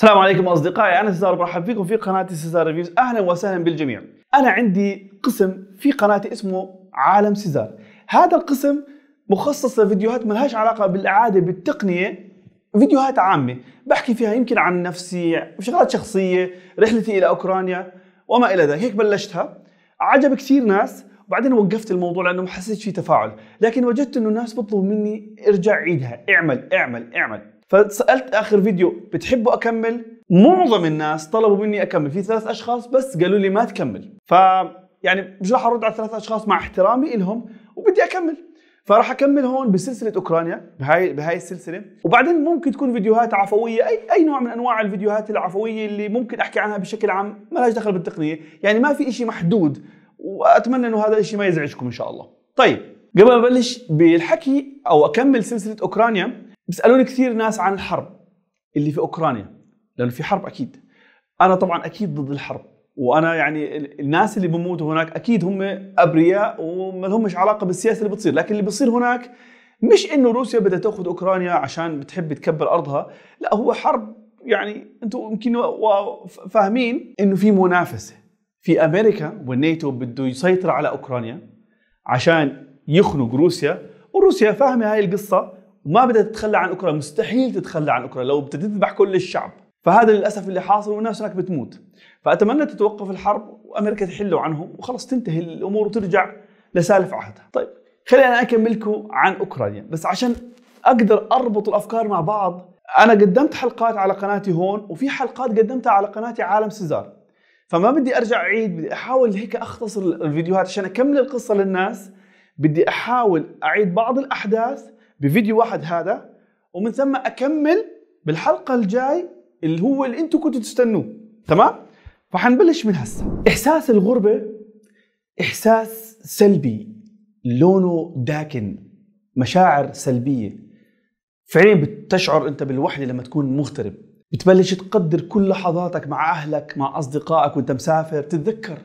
السلام عليكم اصدقائي انا سيزار مرحب فيكم في قناتي سيزار ريفيوز اهلا وسهلا بالجميع انا عندي قسم في قناتي اسمه عالم سيزار هذا القسم مخصص لفيديوهات ما لهاش علاقه بالاعاده بالتقنيه فيديوهات عامه بحكي فيها يمكن عن نفسي شغلات شخصيه رحلتي الى اوكرانيا وما الى ذلك هيك بلشتها عجب كثير ناس وبعدين وقفت الموضوع لانه ما حسيت في تفاعل لكن وجدت انه الناس بيطلبوا مني ارجع عيدها اعمل اعمل اعمل فسالت اخر فيديو بتحبوا اكمل معظم الناس طلبوا مني اكمل في ثلاث اشخاص بس قالوا لي ما تكمل ف يعني مش راح ارد على ثلاث اشخاص مع احترامي لهم وبدي اكمل فراح اكمل هون بسلسله اوكرانيا بهاي بهاي السلسله وبعدين ممكن تكون فيديوهات عفويه اي اي نوع من انواع الفيديوهات العفويه اللي ممكن احكي عنها بشكل عام ما لهاش دخل بالتقنيه يعني ما في شيء محدود واتمنى انه هذا الشيء ما يزعجكم ان شاء الله طيب قبل ما ابلش بالحكي او اكمل سلسله اوكرانيا بيسالوني كثير ناس عن الحرب اللي في اوكرانيا لانه في حرب اكيد انا طبعا اكيد ضد الحرب وانا يعني الناس اللي بموتوا هناك اكيد هم ابرياء وما لهمش علاقه بالسياسه اللي بتصير لكن اللي بصير هناك مش انه روسيا بدها تاخذ اوكرانيا عشان بتحب تكبر ارضها لا هو حرب يعني انتم يمكن فاهمين انه في منافسه في امريكا والناتو بده يسيطر على اوكرانيا عشان يخنق روسيا وروسيا فاهمه هاي القصه وما بدها تتخلى عن اوكرانيا مستحيل تتخلى عن اوكرانيا لو بتذبح تذبح كل الشعب فهذا للاسف اللي حاصل والناس هناك بتموت فاتمنى تتوقف الحرب وامريكا تحلوا عنهم وخلص تنتهي الامور وترجع لسالف عهدها طيب خليني انا اكملكم عن اوكرانيا بس عشان اقدر اربط الافكار مع بعض انا قدمت حلقات على قناتي هون وفي حلقات قدمتها على قناتي عالم سيزار فما بدي ارجع اعيد بدي احاول هيك اختصر الفيديوهات عشان اكمل القصه للناس بدي احاول اعيد بعض الاحداث بفيديو واحد هذا ومن ثم اكمل بالحلقه الجاي اللي هو اللي انتم كنتوا تستنوه تمام فحنبلش من هسه احساس الغربه احساس سلبي لونه داكن مشاعر سلبيه فعليا بتشعر انت بالوحده لما تكون مغترب بتبلش تقدر كل لحظاتك مع اهلك مع اصدقائك وانت مسافر تتذكر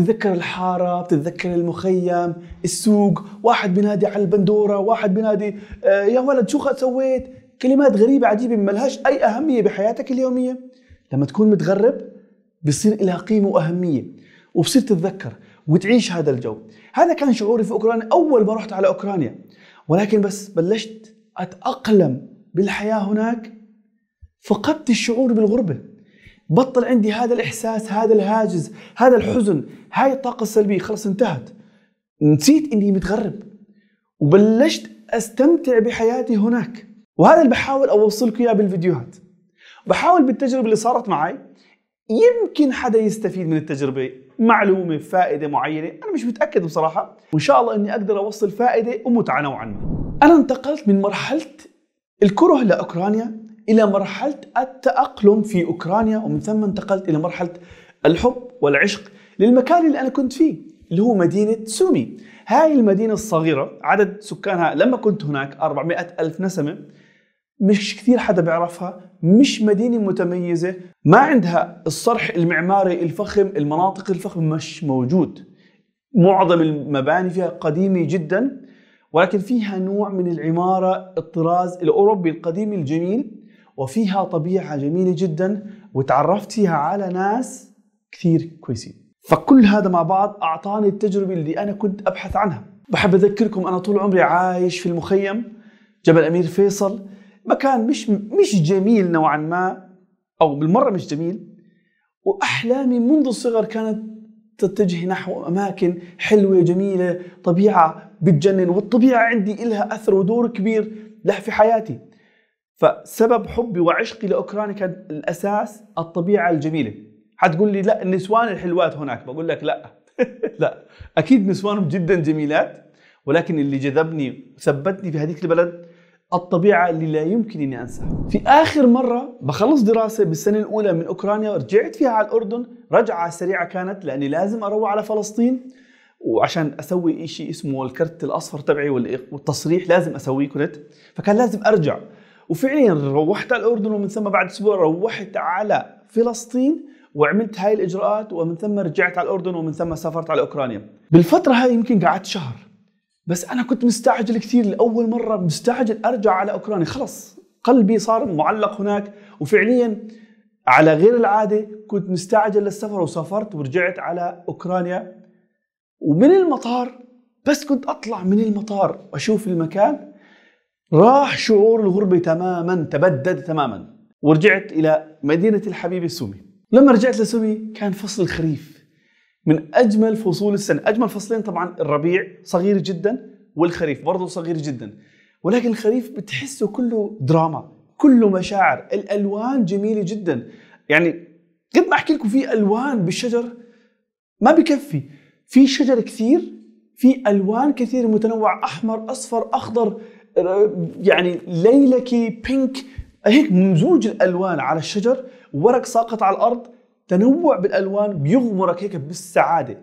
بتتذكر الحارة بتتذكر المخيم السوق واحد بينادي على البندورة واحد بينادي آه، يا ولد شو سويت كلمات غريبة عجيبة ما لهاش أي أهمية بحياتك اليومية لما تكون متغرب بصير لها قيمة وأهمية وبصير تتذكر وتعيش هذا الجو هذا كان شعوري في أوكرانيا أول ما رحت على أوكرانيا ولكن بس بلشت أتأقلم بالحياة هناك فقدت الشعور بالغربة بطل عندي هذا الاحساس هذا الهاجس هذا الحزن هاي الطاقه السلبيه خلص انتهت نسيت اني متغرب وبلشت استمتع بحياتي هناك وهذا اللي بحاول اوصلكم اياه بالفيديوهات بحاول بالتجربه اللي صارت معي يمكن حدا يستفيد من التجربه معلومه فائده معينه انا مش متاكد بصراحه وان شاء الله اني اقدر اوصل فائده ومتعه نوعا ما انا انتقلت من مرحله الكره لاوكرانيا إلى مرحلة التأقلم في أوكرانيا ومن ثم انتقلت إلى مرحلة الحب والعشق للمكان اللي أنا كنت فيه اللي هو مدينة سومي هاي المدينة الصغيرة عدد سكانها لما كنت هناك 400 ألف نسمة مش كثير حدا بيعرفها مش مدينة متميزة ما عندها الصرح المعماري الفخم المناطق الفخم مش موجود معظم المباني فيها قديمة جدا ولكن فيها نوع من العمارة الطراز الأوروبي القديم الجميل وفيها طبيعة جميلة جدا وتعرفت فيها على ناس كثير كويسين فكل هذا مع بعض أعطاني التجربة اللي أنا كنت أبحث عنها بحب أذكركم أنا طول عمري عايش في المخيم جبل أمير فيصل مكان مش مش جميل نوعا ما أو بالمرة مش جميل وأحلامي منذ الصغر كانت تتجه نحو أماكن حلوة جميلة طبيعة بتجنن والطبيعة عندي إلها أثر ودور كبير له في حياتي فسبب حبي وعشقي لاوكرانيا كان الاساس الطبيعه الجميله حتقول لي لا النسوان الحلوات هناك بقول لك لا لا اكيد نسوانهم جدا جميلات ولكن اللي جذبني وثبتني في هذيك البلد الطبيعه اللي لا يمكن اني انساها في اخر مره بخلص دراسه بالسنه الاولى من اوكرانيا رجعت فيها على الاردن رجعه سريعه كانت لاني لازم اروح على فلسطين وعشان اسوي شيء اسمه الكرت الاصفر تبعي والتصريح لازم اسويه كنت فكان لازم ارجع وفعليا روحت على الاردن ومن ثم بعد اسبوع روحت على فلسطين وعملت هاي الاجراءات ومن ثم رجعت على الاردن ومن ثم سافرت على اوكرانيا بالفتره هاي يمكن قعدت شهر بس انا كنت مستعجل كثير لاول مره مستعجل ارجع على اوكرانيا خلص قلبي صار معلق هناك وفعليا على غير العاده كنت مستعجل للسفر وسافرت ورجعت على اوكرانيا ومن المطار بس كنت اطلع من المطار واشوف المكان راح شعور الغربة تماما تبدد تماما ورجعت إلى مدينة الحبيب السومي لما رجعت لسومي كان فصل الخريف من أجمل فصول السنة أجمل فصلين طبعا الربيع صغير جدا والخريف برضه صغير جدا ولكن الخريف بتحسه كله دراما كله مشاعر الألوان جميلة جدا يعني قد ما أحكي لكم في ألوان بالشجر ما بكفي في شجر كثير في ألوان كثير متنوعة أحمر أصفر أخضر يعني ليلكي بينك هيك مزوج الالوان على الشجر ورق ساقط على الارض تنوع بالالوان بيغمرك هيك بالسعاده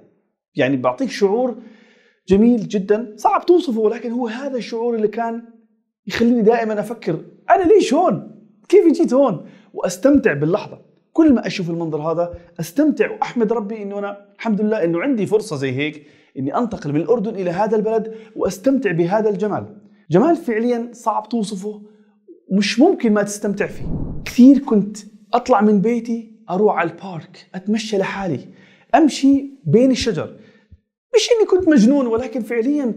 يعني بيعطيك شعور جميل جدا صعب توصفه ولكن هو هذا الشعور اللي كان يخليني دائما افكر انا ليش هون كيف جيت هون واستمتع باللحظه كل ما اشوف المنظر هذا استمتع واحمد ربي انه انا الحمد لله انه عندي فرصه زي هيك اني انتقل من الاردن الى هذا البلد واستمتع بهذا الجمال جمال فعليا صعب توصفه ومش ممكن ما تستمتع فيه كثير كنت اطلع من بيتي اروح على البارك اتمشى لحالي امشي بين الشجر مش اني كنت مجنون ولكن فعليا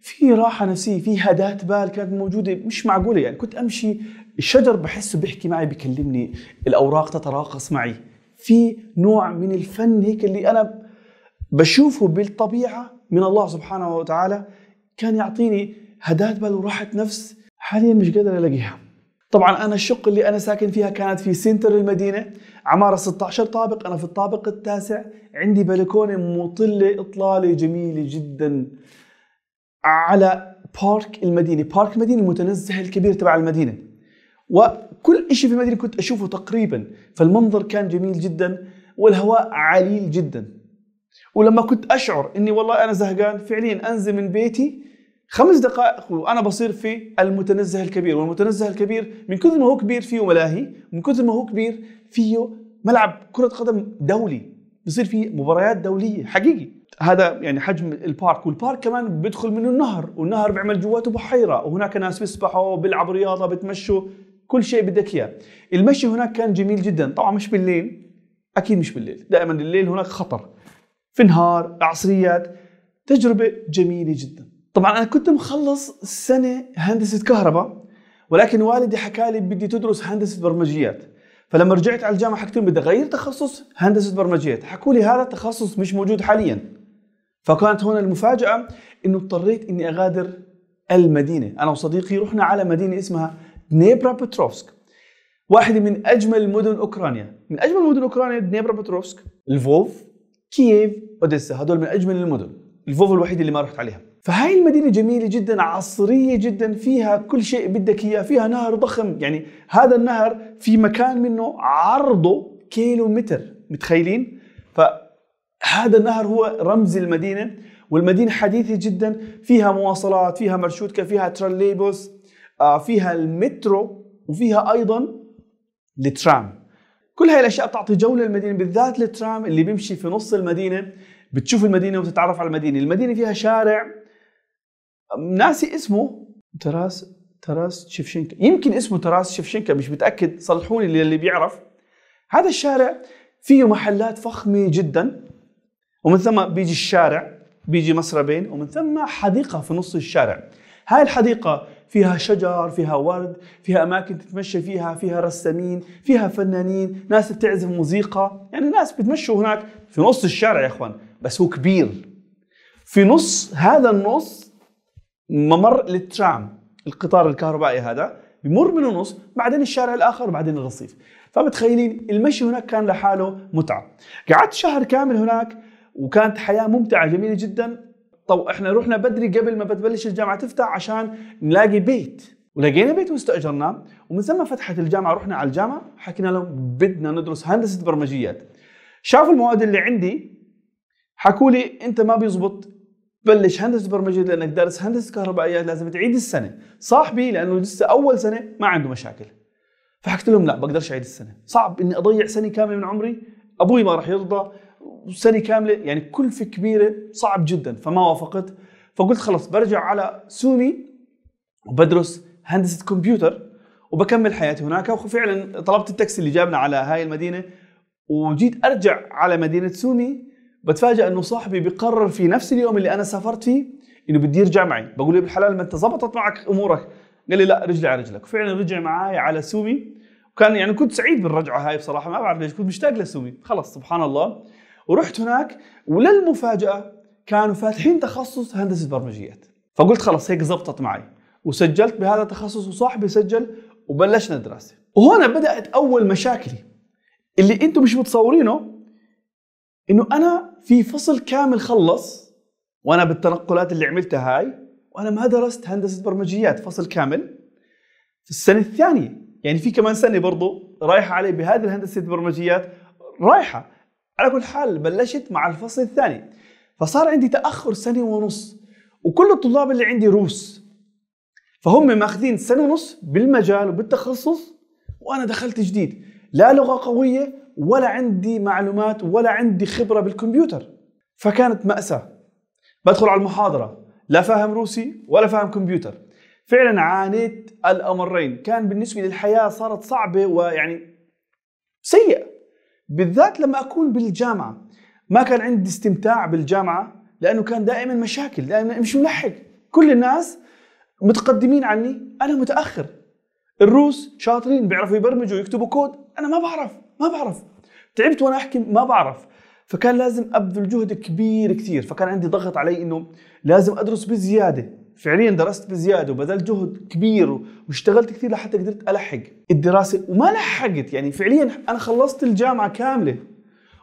في راحه نفسيه في هدات بال كانت موجوده مش معقوله يعني كنت امشي الشجر بحسه بيحكي معي بيكلمني الاوراق تتراقص معي في نوع من الفن هيك اللي انا بشوفه بالطبيعه من الله سبحانه وتعالى كان يعطيني هدات بال وراحة نفس حاليا مش قادر الاقيها طبعا انا الشقه اللي انا ساكن فيها كانت في سنتر المدينه عماره 16 طابق انا في الطابق التاسع عندي بلكونه مطله اطلاله جميله جدا على بارك المدينه بارك المدينه المتنزه الكبير تبع المدينه وكل شيء في المدينه كنت اشوفه تقريبا فالمنظر كان جميل جدا والهواء عليل جدا ولما كنت اشعر اني والله انا زهقان فعليا انزل من بيتي خمس دقائق وانا بصير في المتنزه الكبير والمتنزه الكبير من كثر ما هو كبير فيه ملاهي من كثر ما هو كبير فيه ملعب كره قدم دولي بصير فيه مباريات دوليه حقيقي هذا يعني حجم البارك والبارك كمان بيدخل منه النهر والنهر بيعمل جواته بحيره وهناك ناس بيسبحوا بيلعبوا رياضه بتمشوا كل شيء بدك اياه المشي هناك كان جميل جدا طبعا مش بالليل اكيد مش بالليل دائما الليل هناك خطر في نهار عصريات تجربه جميله جدا طبعا انا كنت مخلص سنه هندسه كهرباء ولكن والدي حكى لي بدي تدرس هندسه برمجيات فلما رجعت على الجامعه حكيت لهم بدي اغير تخصص هندسه برمجيات حكوا لي هذا التخصص مش موجود حاليا فكانت هون المفاجاه انه اضطريت اني اغادر المدينه انا وصديقي رحنا على مدينه اسمها نيبرا بتروفسك واحدة من أجمل مدن أوكرانيا من أجمل مدن أوكرانيا دنيبرا بتروفسك لفوف كييف أوديسا هدول من أجمل المدن لفوف الوحيدة اللي ما رحت عليها فهاي المدينة جميلة جدا عصرية جدا فيها كل شيء بدك إياه فيها نهر ضخم يعني هذا النهر في مكان منه عرضه كيلو متر متخيلين فهذا النهر هو رمز المدينة والمدينة حديثة جدا فيها مواصلات فيها مرشوتكا فيها تراليبوس آه، فيها المترو وفيها أيضا الترام كل هاي الأشياء بتعطي جولة للمدينة بالذات الترام اللي بيمشي في نص المدينة بتشوف المدينة وتتعرف على المدينة المدينة فيها شارع ناسي اسمه تراس تراس شفشنكا يمكن اسمه تراس شفشنكا مش متاكد صلحوني للي بيعرف هذا الشارع فيه محلات فخمه جدا ومن ثم بيجي الشارع بيجي مسربين ومن ثم حديقه في نص الشارع هاي الحديقه فيها شجر فيها ورد فيها أماكن تتمشى فيها فيها رسامين فيها فنانين ناس بتعزف موسيقى يعني ناس بتمشوا هناك في نص الشارع يا أخوان بس هو كبير في نص هذا النص ممر للترام القطار الكهربائي هذا بمر من النص بعدين الشارع الاخر بعدين الرصيف فمتخيلين المشي هناك كان لحاله متعه قعدت شهر كامل هناك وكانت حياه ممتعه جميله جدا طب احنا رحنا بدري قبل ما بتبلش الجامعه تفتح عشان نلاقي بيت ولقينا بيت واستاجرناه ومن ثم فتحت الجامعه رحنا على الجامعه حكينا لهم بدنا ندرس هندسه برمجيات شافوا المواد اللي عندي حكوا لي انت ما بيزبط بلش هندسه برمجه لانك دارس هندسه كهربائيات لازم تعيد السنه صاحبي لانه لسه اول سنه ما عنده مشاكل فحكت لهم لا بقدرش اعيد السنه صعب اني اضيع سنه كامله من عمري ابوي ما راح يرضى سنه كامله يعني كلفه كبيره صعب جدا فما وافقت فقلت خلص برجع على سوني وبدرس هندسه كمبيوتر وبكمل حياتي هناك وفعلا طلبت التاكسي اللي جابنا على هاي المدينه وجيت ارجع على مدينه سوني بتفاجئ انه صاحبي بقرر في نفس اليوم اللي انا سافرت فيه انه بدي يرجع معي بقول له بالحلال ما انت زبطت معك امورك قال لي لا رجلي على رجلك فعلا رجع معي على سومي وكان يعني كنت سعيد بالرجعه هاي بصراحه ما بعرف ليش كنت مشتاق لسومي خلص سبحان الله ورحت هناك وللمفاجاه كانوا فاتحين تخصص هندسه برمجيات فقلت خلص هيك زبطت معي وسجلت بهذا التخصص وصاحبي سجل وبلشنا الدراسه وهنا بدات اول مشاكلي اللي انتم مش متصورينه انه انا في فصل كامل خلص وانا بالتنقلات اللي عملتها هاي وانا ما درست هندسه برمجيات فصل كامل في السنه الثانيه يعني في كمان سنه برضو رايحه علي بهذه الهندسه البرمجيات رايحه على كل حال بلشت مع الفصل الثاني فصار عندي تاخر سنه ونص وكل الطلاب اللي عندي روس فهم ماخذين سنه ونص بالمجال وبالتخصص وانا دخلت جديد لا لغه قويه ولا عندي معلومات ولا عندي خبره بالكمبيوتر فكانت ماساه بدخل على المحاضره لا فاهم روسي ولا فاهم كمبيوتر فعلا عانيت الامرين كان بالنسبه للحياه صارت صعبه ويعني سيئه بالذات لما اكون بالجامعه ما كان عندي استمتاع بالجامعه لانه كان دائما مشاكل دائما مش ملحق كل الناس متقدمين عني انا متاخر الروس شاطرين بيعرفوا يبرمجوا ويكتبوا كود انا ما بعرف ما بعرف تعبت وانا احكي ما بعرف فكان لازم ابذل جهد كبير كثير فكان عندي ضغط علي انه لازم ادرس بزياده فعليا درست بزياده وبذلت جهد كبير واشتغلت كثير لحتى قدرت الحق الدراسه وما لحقت يعني فعليا انا خلصت الجامعه كامله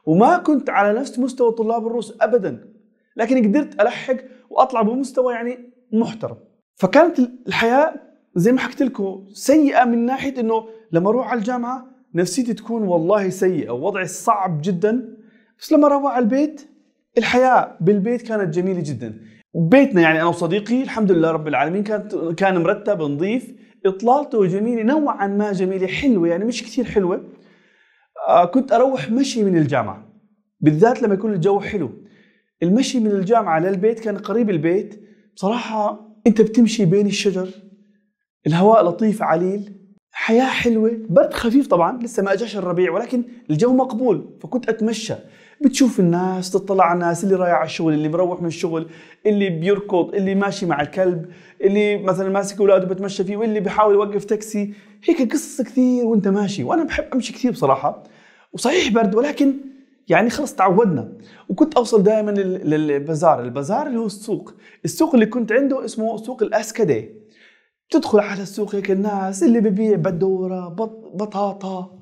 وما كنت على نفس مستوى طلاب الروس ابدا لكن قدرت الحق واطلع بمستوى يعني محترم فكانت الحياه زي ما حكيت لكم سيئه من ناحيه انه لما اروح على الجامعه نفسيتي تكون والله سيئه ووضعي صعب جدا بس لما اروح على البيت الحياه بالبيت كانت جميله جدا بيتنا يعني انا وصديقي الحمد لله رب العالمين كانت كان مرتب نظيف اطلالته جميله نوعا ما جميله حلوه يعني مش كثير حلوه آه كنت اروح مشي من الجامعه بالذات لما يكون الجو حلو المشي من الجامعه للبيت كان قريب البيت بصراحه انت بتمشي بين الشجر الهواء لطيف عليل حياه حلوه برد خفيف طبعا لسه ما اجاش الربيع ولكن الجو مقبول فكنت اتمشى بتشوف الناس تطلع على الناس اللي رايح على الشغل اللي بروح من الشغل اللي بيركض اللي ماشي مع الكلب اللي مثلا ماسك اولاده بتمشى فيه واللي بحاول يوقف تاكسي هيك قصص كثير وانت ماشي وانا بحب امشي كثير بصراحه وصحيح برد ولكن يعني خلص تعودنا وكنت اوصل دائما للبازار البازار اللي هو السوق السوق اللي كنت عنده اسمه سوق الاسكدي تدخل على السوق هيك الناس اللي ببيع بدوره بطاطا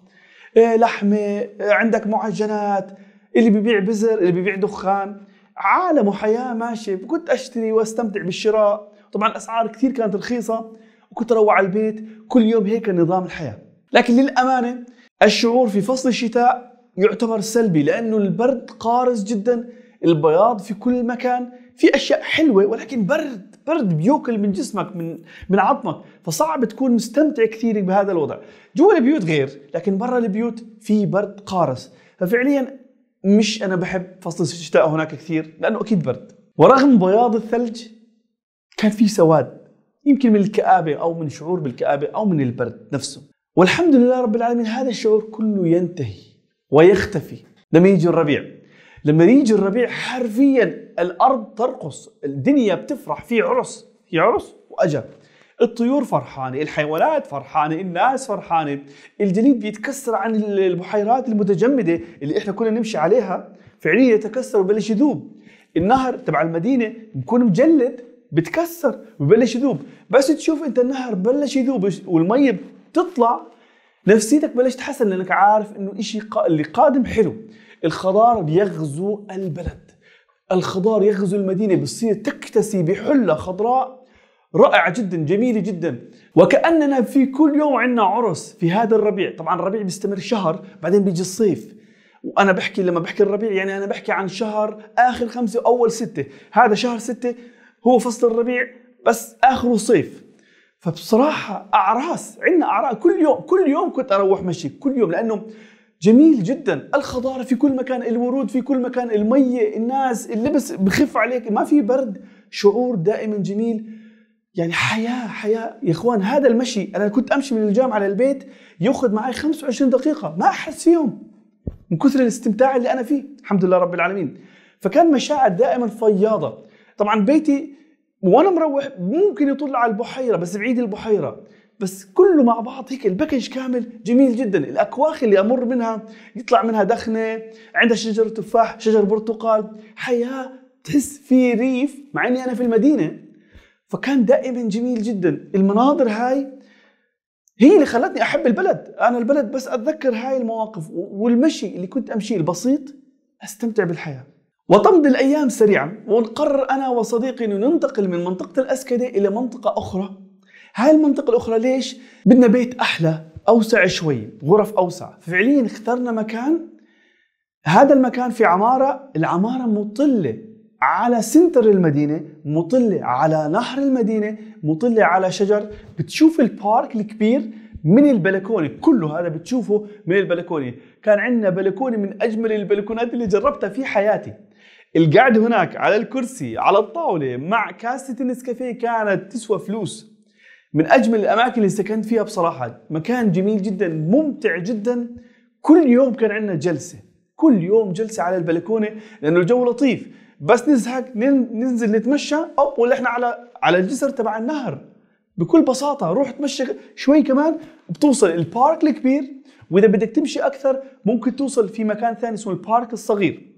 آه، لحمه آه، عندك معجنات اللي ببيع بزر اللي ببيع دخان عالم وحياه ماشيه كنت اشتري واستمتع بالشراء طبعا اسعار كثير كانت رخيصه وكنت اروح على البيت كل يوم هيك نظام الحياه لكن للامانه الشعور في فصل الشتاء يعتبر سلبي لانه البرد قارس جدا البياض في كل مكان في اشياء حلوه ولكن برد برد بيوكل من جسمك من من عظمك فصعب تكون مستمتع كثير بهذا الوضع جوا البيوت غير لكن برا البيوت في برد قارس ففعليا مش انا بحب فصل الشتاء هناك كثير لانه اكيد برد ورغم بياض الثلج كان في سواد يمكن من الكآبة أو من شعور بالكآبة أو من البرد نفسه والحمد لله رب العالمين هذا الشعور كله ينتهي ويختفي لما يجي الربيع لما يجي الربيع حرفيا الارض ترقص الدنيا بتفرح في عرس في عرس واجا الطيور فرحانه الحيوانات فرحانه الناس فرحانه الجليد بيتكسر عن البحيرات المتجمده اللي احنا كنا نمشي عليها فعليا يتكسر وبلش يذوب النهر تبع المدينه بكون مجلد بتكسر وبلش يذوب بس تشوف انت النهر بلش يذوب والمي بتطلع نفسيتك بلشت تحسن لانك عارف انه شيء اللي قادم حلو الخضار بيغزو البلد الخضار يغزو المدينة بتصير تكتسي بحلة خضراء رائعة جدا جميلة جدا وكأننا في كل يوم عندنا عرس في هذا الربيع طبعا الربيع بيستمر شهر بعدين بيجي الصيف وانا بحكي لما بحكي الربيع يعني انا بحكي عن شهر اخر خمسة واول ستة هذا شهر ستة هو فصل الربيع بس اخره صيف فبصراحة اعراس عندنا اعراس كل يوم كل يوم كنت اروح مشي كل يوم لانه جميل جدا الخضار في كل مكان الورود في كل مكان المية الناس اللبس بخف عليك ما في برد شعور دائما جميل يعني حياة حياة يا إخوان هذا المشي أنا كنت أمشي من الجامعة للبيت يأخذ معي 25 دقيقة ما أحس فيهم من كثر الاستمتاع اللي أنا فيه الحمد لله رب العالمين فكان مشاعر دائما فياضة طبعا بيتي وأنا مروح ممكن يطل على البحيرة بس بعيد البحيرة بس كله مع بعض هيك الباكج كامل جميل جدا الاكواخ اللي امر منها يطلع منها دخنه عندها شجر تفاح شجر برتقال حياه تحس في ريف مع اني انا في المدينه فكان دائما جميل جدا المناظر هاي هي اللي خلتني احب البلد انا البلد بس اتذكر هاي المواقف والمشي اللي كنت امشيه البسيط استمتع بالحياه وتمضي الايام سريعا ونقرر انا وصديقي انه ننتقل من منطقه الاسكده الى منطقه اخرى هاي المنطقة الأخرى ليش؟ بدنا بيت أحلى أوسع شوي غرف أوسع فعليا اخترنا مكان هذا المكان في عمارة العمارة مطلة على سنتر المدينة مطلة على نهر المدينة مطلة على شجر بتشوف البارك الكبير من البلكونة كله هذا بتشوفه من البلكونة كان عندنا بلكونة من أجمل البلكونات اللي جربتها في حياتي القعد هناك على الكرسي على الطاولة مع كاسة النسكافيه كانت تسوى فلوس من اجمل الاماكن اللي سكنت فيها بصراحه مكان جميل جدا ممتع جدا كل يوم كان عندنا جلسه كل يوم جلسه على البلكونه لانه الجو لطيف بس نزهق ننزل نتمشى او ولا احنا على على الجسر تبع النهر بكل بساطه روح تمشى شوي كمان بتوصل البارك الكبير واذا بدك تمشي اكثر ممكن توصل في مكان ثاني اسمه البارك الصغير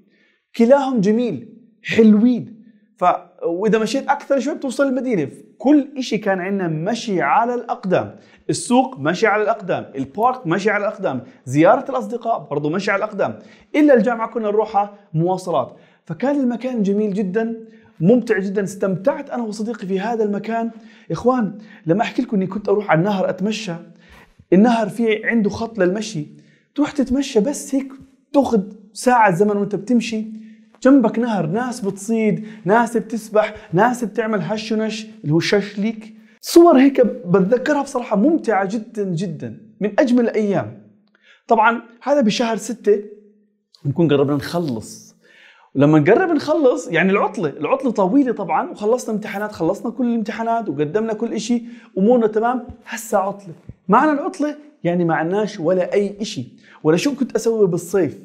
كلاهم جميل حلوين ف واذا مشيت اكثر شوي بتوصل المدينه كل إشي كان عندنا مشي على الأقدام السوق مشي على الأقدام البارك مشي على الأقدام زيارة الأصدقاء برضه مشي على الأقدام إلا الجامعة كنا نروحها مواصلات فكان المكان جميل جدا ممتع جدا استمتعت أنا وصديقي في هذا المكان إخوان لما أحكي لكم أني كنت أروح على النهر أتمشى النهر فيه عنده خط للمشي تروح تتمشى بس هيك تاخذ ساعة زمن وانت بتمشي جنبك نهر ناس بتصيد ناس بتسبح ناس بتعمل هش ونش اللي هو ششليك صور هيك بتذكرها بصراحة ممتعة جدا جدا من أجمل الأيام طبعا هذا بشهر ستة نكون قربنا نخلص ولما نقرب نخلص يعني العطلة العطلة طويلة طبعا وخلصنا امتحانات خلصنا كل الامتحانات وقدمنا كل شيء أمورنا تمام هسا عطلة معنى العطلة يعني معناش ولا أي شيء ولا شو كنت أسوي بالصيف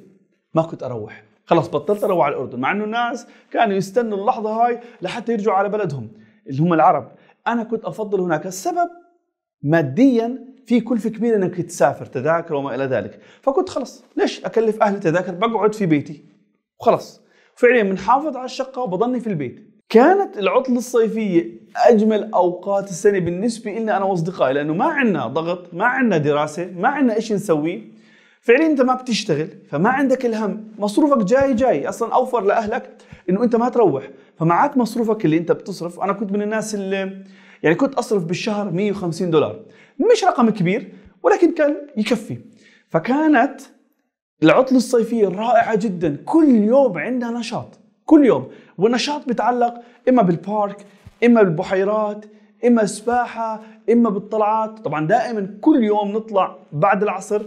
ما كنت أروح خلص بطلت اروح على الاردن مع انه الناس كانوا يستنوا اللحظه هاي لحتى يرجعوا على بلدهم اللي هم العرب انا كنت افضل هناك السبب ماديا في كلفه كبيره انك تسافر تذاكر وما الى ذلك فكنت خلص ليش اكلف اهلي تذاكر بقعد في بيتي وخلص فعليا بنحافظ على الشقه وبضلني في البيت كانت العطلة الصيفية أجمل أوقات السنة بالنسبة لنا أنا وأصدقائي لأنه ما عندنا ضغط ما عندنا دراسة ما عندنا إيش نسويه فعليا انت ما بتشتغل فما عندك الهم مصروفك جاي جاي اصلا اوفر لاهلك انه انت ما تروح فمعك مصروفك اللي انت بتصرف انا كنت من الناس اللي يعني كنت اصرف بالشهر 150 دولار مش رقم كبير ولكن كان يكفي فكانت العطلة الصيفية رائعة جدا كل يوم عندنا نشاط كل يوم والنشاط بيتعلق إما بالبارك إما بالبحيرات إما سباحة إما بالطلعات طبعا دائما كل يوم نطلع بعد العصر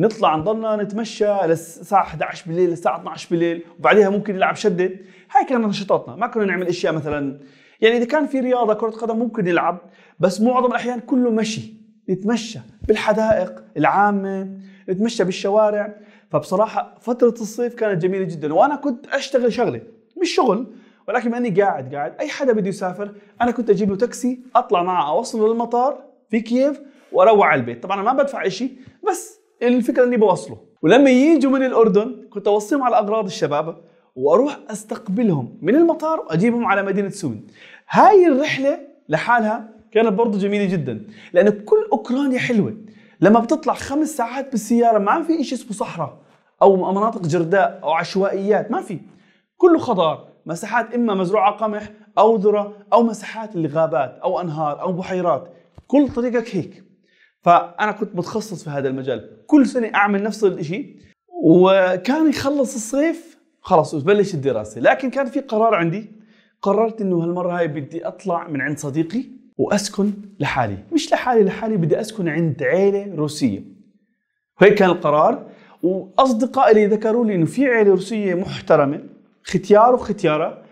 نطلع نضلنا نتمشى للساعه 11 بالليل للساعه 12 بالليل وبعدها ممكن نلعب شده هاي كانت نشاطاتنا ما كنا نعمل اشياء مثلا يعني اذا كان في رياضه كره قدم ممكن نلعب بس معظم الاحيان كله مشي نتمشى بالحدائق العامه نتمشى بالشوارع فبصراحه فتره الصيف كانت جميله جدا وانا كنت اشتغل شغله مش شغل ولكن اني قاعد قاعد اي حدا بده يسافر انا كنت اجيب له تاكسي اطلع معه اوصله للمطار في كييف واروح على البيت طبعا انا ما بدفع شيء بس الفكره اني بوصله ولما يجوا من الاردن كنت اوصيهم على اغراض الشباب واروح استقبلهم من المطار واجيبهم على مدينه سوين هاي الرحله لحالها كانت برضه جميله جدا لانه كل اوكرانيا حلوه لما بتطلع خمس ساعات بالسياره ما في شيء اسمه صحراء او مناطق جرداء او عشوائيات ما في كله خضار مساحات اما مزروعه قمح او ذره او مساحات لغابات او انهار او بحيرات كل طريقك هيك فانا كنت متخصص في هذا المجال كل سنه اعمل نفس الشيء وكان يخلص الصيف خلاص وتبلش الدراسه لكن كان في قرار عندي قررت انه هالمره هاي بدي اطلع من عند صديقي واسكن لحالي مش لحالي لحالي بدي اسكن عند عيله روسيه وهيك كان القرار واصدقائي اللي ذكروا لي انه في عيله روسيه محترمه ختيار وختياره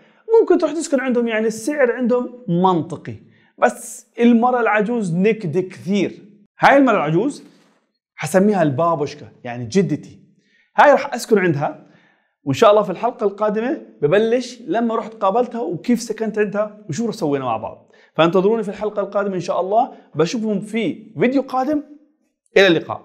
ممكن تروح تسكن عندهم يعني السعر عندهم منطقي بس المرة العجوز نكد كثير هاي المرأة العجوز حسميها البابوشكا يعني جدتي هاي راح اسكن عندها وان شاء الله في الحلقه القادمه ببلش لما رحت قابلتها وكيف سكنت عندها وشو سوينا مع بعض فانتظروني في الحلقه القادمه ان شاء الله بشوفهم في فيديو قادم الى اللقاء